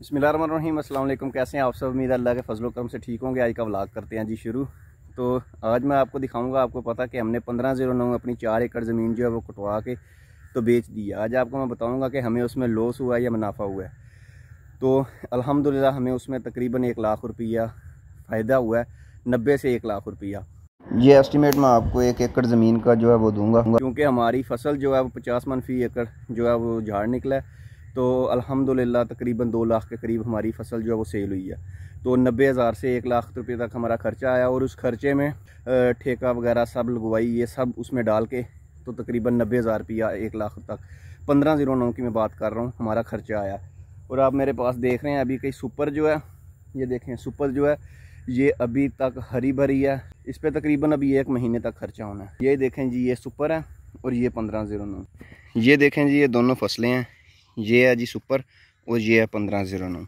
बसमिलीम अल्लाम कैसे हैं आप सब उम्मीद अल्लाह के फजल करम से ठीक होंगे आज का व्लाग करते हैं जी शुरू तो आज मैं आपको दिखाऊंगा आपको पता कि हमने पंद्रह जीरो नौ अपनी चार एकड़ ज़मीन जो है वो कटवा के तो बेच दी आज आपको मैं बताऊंगा कि हमें उसमें लॉस हुआ है या मुनाफा हुआ है तो अलहमदिल्ला हमें उसमें तकरीबन एक लाख रुपया फ़ायदा हुआ है नब्बे से एक लाख रुपया ये एस्टिमेट मैं आपको एक एकड़ ज़मीन का जो है वो दूँगा क्योंकि हमारी फसल जो है वो पचास मनफी एकड़ जो है वो झाड़ निकला है तो अल्हम्दुलिल्लाह तकरीबन दो लाख के करीब हमारी फसल जो है वो सेल हुई है तो नब्बे हज़ार से एक लाख रुपये तक हमारा खर्चा आया और उस खर्चे में ठेका वगैरह सब लगवाई ये सब उसमें डाल के तो तकरीबन नब्बे हज़ार रुपया एक लाख तक पंद्रह ज़ीरो नौ की मैं बात कर रहा हूँ हमारा खर्चा आया और आप मेरे पास देख रहे हैं अभी कई सुपर जो है ये देखें सुपर जो है ये अभी तक हरी भरी है इस पर तकरीबन अभी एक महीने तक खर्चा होना है ये देखें जी ये सुपर है और ये पंद्रह ज़ीरो नौ ये देखें जी ये दोनों फसलें हैं ये है जी सुपर और ये है पंद्रह ज़ीरो नौ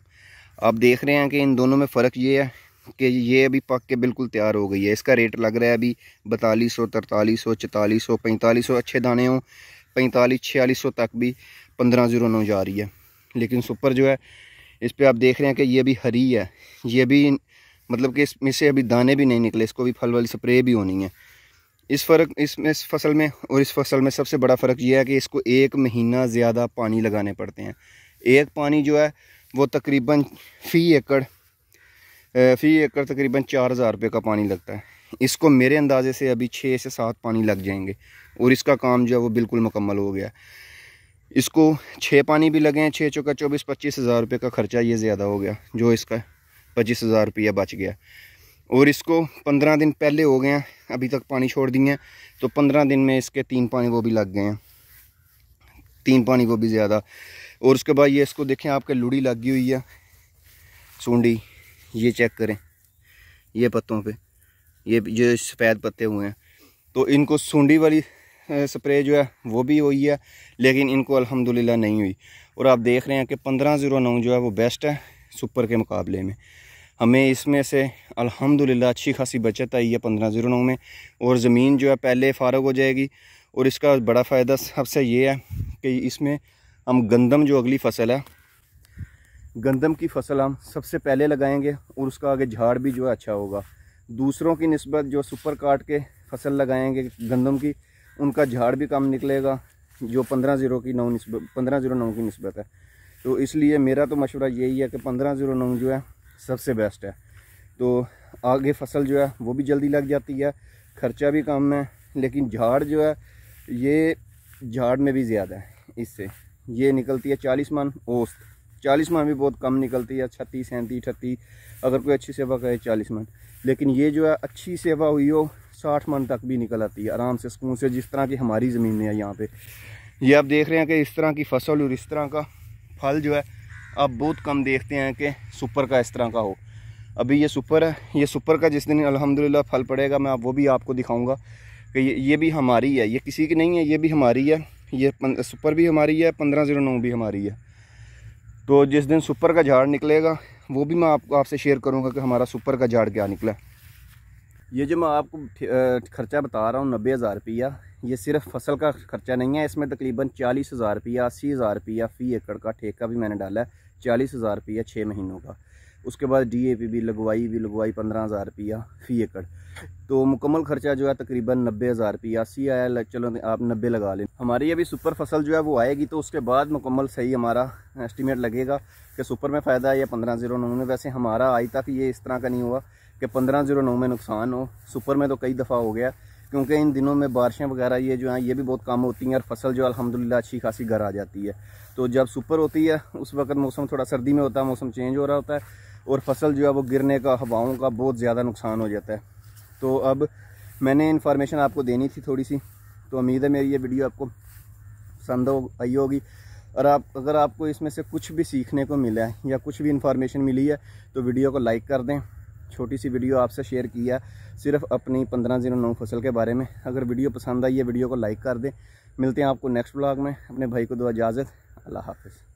आप देख रहे हैं कि इन दोनों में फ़र्क ये है कि ये अभी पक के बिल्कुल तैयार हो गई है इसका रेट लग रहा है अभी बतालीस सौ तरतालीस सौ चौतालीस सौ पैंतालीस सौ अच्छे दाने हों पैंतालीस छियालीस सौ तक भी पंद्रह ज़ीरो नौ जा रही है लेकिन सुपर जो है इस पर आप देख रहे हैं कि ये अभी हरी है ये भी मतलब कि इसमें से अभी दाने भी नहीं निकले इसको भी फल वाली स्प्रे भी होनी है इस फ़र्क इसमें इस फसल में और इस फसल में सबसे बड़ा फ़र्क यह है कि इसको एक महीना ज़्यादा पानी लगाने पड़ते हैं एक पानी जो है वो तकरीबन फ़ी एकड़ फ़ी एकड़ तकरीबन चार हज़ार रुपये का पानी लगता है इसको मेरे अंदाजे से अभी छः से सात पानी लग जाएंगे और इसका काम जो है वो बिल्कुल मुकम्मल हो गया इसको छः पानी भी लगे हैं छः चौका चौबीस पच्चीस हज़ार रुपये का ख़र्चा ये ज़्यादा हो गया जो इसका पच्चीस हज़ार रुपया बच गया और इसको पंद्रह दिन पहले हो गए हैं अभी तक पानी छोड़ दिए हैं तो पंद्रह दिन में इसके तीन पानी वो भी लग गए हैं तीन पानी वो भी ज़्यादा और उसके बाद ये इसको देखें आपके लुड़ी लगी हुई है सूंडी ये चेक करें ये पत्तों पे ये जो सफ़ेद पत्ते हुए हैं तो इनको सूंडी वाली स्प्रे जो है वो भी हुई है लेकिन इनको अलहमदिल्ला नहीं हुई और आप देख रहे हैं कि पंद्रह ज़ीरो नौ जो है वो बेस्ट है सुपर के मुकाबले में हमें इसमें से अल्हम्दुलिल्लाह अच्छी खासी बचत आई है पंद्रह ज़ीरो नौ में और ज़मीन जो है पहले फ़ारग हो जाएगी और इसका बड़ा फ़ायदा सबसे ये है कि इसमें हम गंदम जो अगली फसल है गंदम की फसल हम सबसे पहले लगाएंगे और उसका आगे झाड़ भी जो है अच्छा होगा दूसरों की नस्बत जो सुपर काट के फसल लगाएंगे गंदम की उनका झाड़ भी कम निकलेगा जो पंद्रह ज़ीरो की नौ नस्बत पंद्रह ज़ीरो नौ की नस्बत है तो इसलिए मेरा तो मशवरा यही है कि पंद्रह ज़ीरो नौ जो है सबसे बेस्ट है तो आगे फसल जो है वो भी जल्दी लग जाती है खर्चा भी कम है लेकिन झाड़ जो है ये झाड़ में भी ज़्यादा है इससे ये निकलती है चालीस मन औस्त चालीस मन भी बहुत कम निकलती है छत्तीस सैंतीस अठत्तीस अगर कोई अच्छी सेवा करे चालीस मन लेकिन ये जो है अच्छी सेवा हुई हो साठ मन तक भी निकल आती है आराम से सुकून से जिस तरह की हमारी ज़मीन में है यहाँ पे ये आप देख रहे हैं कि इस तरह की फसल और इस तरह का फल जो है आप बहुत कम देखते हैं कि सुपर का इस तरह का हो अभी ये सुपर है ये सुपर का जिस दिन अल्हम्दुलिल्लाह फल पड़ेगा मैं वो भी आपको दिखाऊंगा कि ये ये भी हमारी है ये किसी की नहीं है ये भी हमारी है ये सुपर भी हमारी है पंद्रह ज़ीरो नौ भी हमारी है तो जिस दिन सुपर का झाड़ निकलेगा वो भी मैं आपको आपसे शेयर करूँगा कि हमारा सुपर का झाड़ क्या निकला ये जो मैं आपको खर्चा बता रहा हूँ नब्बे हज़ार रुपया ये सिर्फ फसल का खर्चा नहीं है इसमें तकरीबन चालीस हज़ार रुपया अस्सी हज़ार रुपया फ़ी एकड़ का ठेका भी मैंने डाला है चालीस हज़ार रुपया छः महीनों का उसके बाद डी ए पी भी लगवाई भी लगवाई पंद्रह हज़ार रुपया फ़ी एकड़ तो मुकम्मल खर्चा जो है तकरीबन नब्बे हज़ार रुपया अस्सी आया चलो आप नब्बे लगा लें हमारी अभी सुपर फसल जो है वो आएगी तो उसके बाद मुकम्मल सही हमारा एस्टीमेट लगेगा कि सुपर में फ़ायदा है या पंद्रह जीरो नौ में वैसे हमारा आज तक ये इस तरह का नहीं हुआ कि पंद्रह जीरो नौ में नुकसान हो सुपर में तो कई दफ़ा हो गया क्योंकि इन दिनों में बारिशें वगैरह ये जो हैं ये भी बहुत कम होती हैं और फसल जो अलहमदिल्ला अच्छी खासी घर आ जाती है तो जब सुपर होती है उस वक्त मौसम थोड़ा सर्दी में होता है मौसम चेंज हो रहा होता है और फसल जो है वो गिरने का हवाओं का बहुत ज़्यादा नुकसान हो जाता है तो अब मैंने इन्फॉर्मेशन आपको देनी थी थोड़ी सी तो उम्मीद है मेरी ये वीडियो आपको पसंद हो आई होगी और आप अगर आपको इसमें से कुछ भी सीखने को मिला है या कुछ भी इन्फॉर्मेशन मिली है तो वीडियो को लाइक कर दें छोटी सी वीडियो आपसे शेयर किया सिर्फ अपनी पंद्रह जीरो नौ फसल के बारे में अगर वीडियो पसंद आई है वीडियो को लाइक कर दें मिलते हैं आपको नेक्स्ट ब्लॉग में अपने भाई को दो इजाज़त अल्लाह हाफिज़